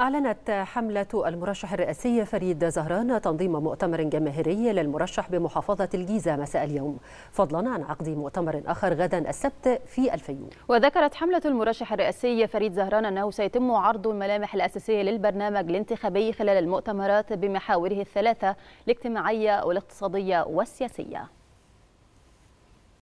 أعلنت حملة المرشح الرئاسي فريد زهران تنظيم مؤتمر جماهيري للمرشح بمحافظة الجيزة مساء اليوم فضلا عن عقد مؤتمر آخر غدا السبت في الفيوم وذكرت حملة المرشح الرئاسي فريد زهران أنه سيتم عرض الملامح الأساسية للبرنامج الانتخابي خلال المؤتمرات بمحاوره الثلاثة الاجتماعية والاقتصادية والسياسية